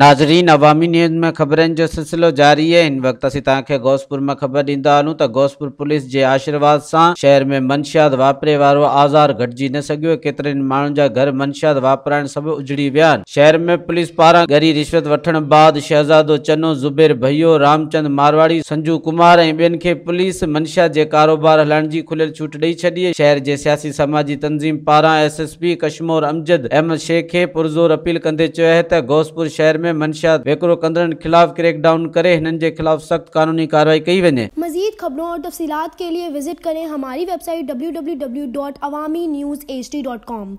नाज़रीन अवामी न्यूज़ में ख़बरनि जो सिलसिलो जारी है आहे हिन वक़्तु घोसपुर में ख़बर ॾींदा आशीर्वाद सां शहर में मंशियात वापरे वारो आज़ार घटिजी न सघियो केतिरनि माण्हुनि जा घर मंशियात वापराइण सभु उजड़ी विया शहर में पुलिस गरी रिश्वत बाद शहज़ादो चनो ज़ुबेर भईयो रामचंद मारवाड़ी संजू कुमार ऐं ॿियनि खे पुलिस मंशियात जे कारोबार हलाइण जी खुलियल छूट ॾई छॾी शहर जे सियासी समाजी तनज़ीम पारां S S P Kashmore Amjad Ahmed Sheikh खे पुरज़ोर अपील कंदे चयो आहे त घोसपुर शहर में में मंशा वेकिरो कंदड़नि खिलाफ़ क्रैकडाउन करे हिननि जे ख़िलाफ़ सख़्त क़ानूनी कार्रवाई कई वञे मज़ीद ख़बरों और तफ़सीलात के लिए विज़िट करें हमारी website W W W dot Awami news H D dot com